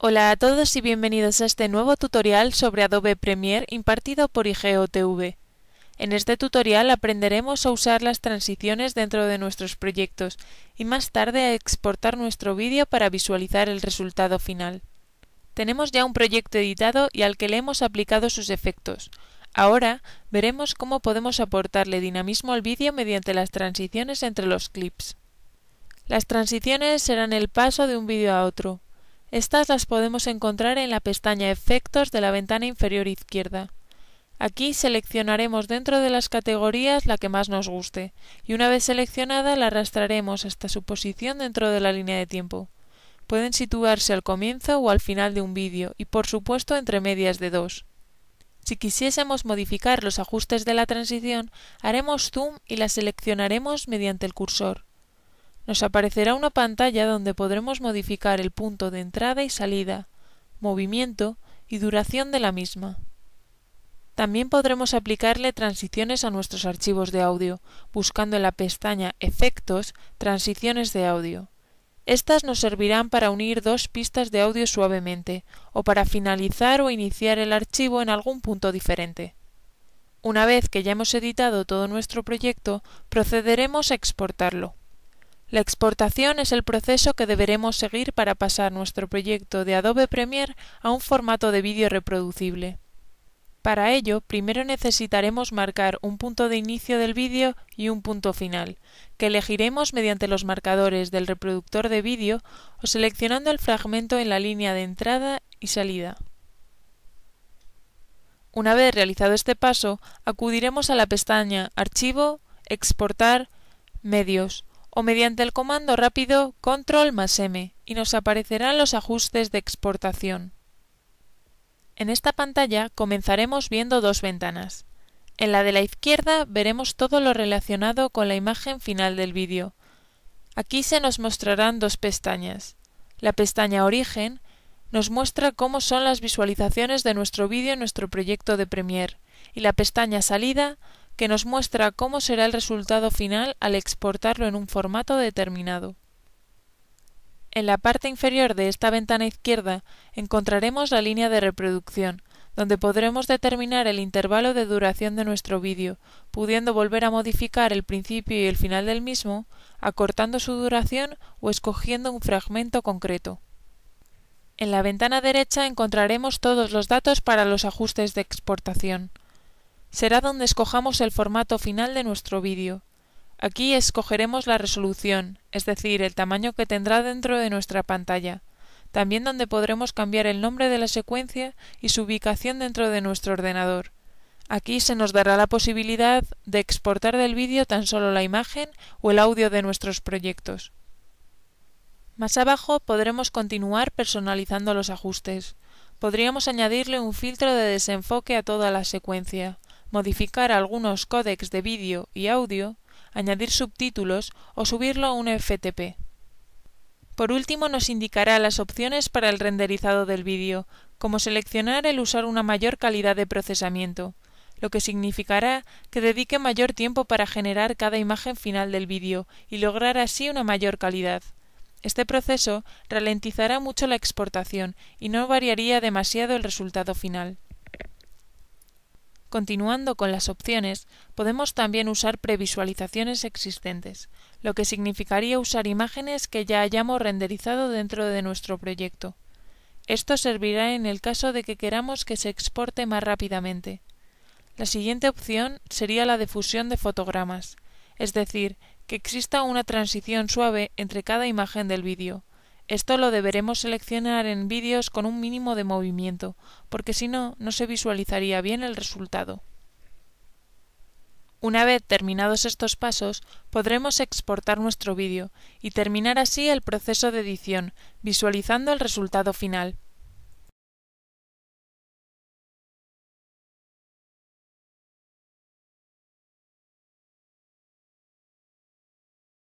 Hola a todos y bienvenidos a este nuevo tutorial sobre Adobe Premiere impartido por IGOTV. En este tutorial aprenderemos a usar las transiciones dentro de nuestros proyectos y más tarde a exportar nuestro vídeo para visualizar el resultado final. Tenemos ya un proyecto editado y al que le hemos aplicado sus efectos. Ahora veremos cómo podemos aportarle dinamismo al vídeo mediante las transiciones entre los clips. Las transiciones serán el paso de un vídeo a otro. Estas las podemos encontrar en la pestaña Efectos de la ventana inferior izquierda. Aquí seleccionaremos dentro de las categorías la que más nos guste y una vez seleccionada la arrastraremos hasta su posición dentro de la línea de tiempo. Pueden situarse al comienzo o al final de un vídeo y por supuesto entre medias de dos. Si quisiésemos modificar los ajustes de la transición, haremos zoom y la seleccionaremos mediante el cursor nos aparecerá una pantalla donde podremos modificar el punto de entrada y salida, movimiento y duración de la misma. También podremos aplicarle transiciones a nuestros archivos de audio, buscando en la pestaña Efectos Transiciones de audio. Estas nos servirán para unir dos pistas de audio suavemente, o para finalizar o iniciar el archivo en algún punto diferente. Una vez que ya hemos editado todo nuestro proyecto, procederemos a exportarlo. La exportación es el proceso que deberemos seguir para pasar nuestro proyecto de Adobe Premiere a un formato de vídeo reproducible. Para ello, primero necesitaremos marcar un punto de inicio del vídeo y un punto final, que elegiremos mediante los marcadores del reproductor de vídeo o seleccionando el fragmento en la línea de entrada y salida. Una vez realizado este paso, acudiremos a la pestaña Archivo, Exportar, Medios, o mediante el comando rápido control más M y nos aparecerán los ajustes de exportación. En esta pantalla comenzaremos viendo dos ventanas. En la de la izquierda veremos todo lo relacionado con la imagen final del vídeo. Aquí se nos mostrarán dos pestañas. La pestaña Origen nos muestra cómo son las visualizaciones de nuestro vídeo en nuestro proyecto de Premiere y la pestaña Salida que nos muestra cómo será el resultado final al exportarlo en un formato determinado. En la parte inferior de esta ventana izquierda encontraremos la línea de reproducción, donde podremos determinar el intervalo de duración de nuestro vídeo, pudiendo volver a modificar el principio y el final del mismo, acortando su duración o escogiendo un fragmento concreto. En la ventana derecha encontraremos todos los datos para los ajustes de exportación será donde escojamos el formato final de nuestro vídeo. Aquí escogeremos la resolución, es decir, el tamaño que tendrá dentro de nuestra pantalla, también donde podremos cambiar el nombre de la secuencia y su ubicación dentro de nuestro ordenador. Aquí se nos dará la posibilidad de exportar del vídeo tan solo la imagen o el audio de nuestros proyectos. Más abajo podremos continuar personalizando los ajustes. Podríamos añadirle un filtro de desenfoque a toda la secuencia, modificar algunos códecs de vídeo y audio, añadir subtítulos o subirlo a un FTP. Por último, nos indicará las opciones para el renderizado del vídeo, como seleccionar el usar una mayor calidad de procesamiento, lo que significará que dedique mayor tiempo para generar cada imagen final del vídeo y lograr así una mayor calidad. Este proceso ralentizará mucho la exportación y no variaría demasiado el resultado final. Continuando con las opciones, podemos también usar previsualizaciones existentes, lo que significaría usar imágenes que ya hayamos renderizado dentro de nuestro proyecto. Esto servirá en el caso de que queramos que se exporte más rápidamente. La siguiente opción sería la de fusión de fotogramas, es decir, que exista una transición suave entre cada imagen del vídeo. Esto lo deberemos seleccionar en vídeos con un mínimo de movimiento, porque si no, no se visualizaría bien el resultado. Una vez terminados estos pasos, podremos exportar nuestro vídeo y terminar así el proceso de edición, visualizando el resultado final.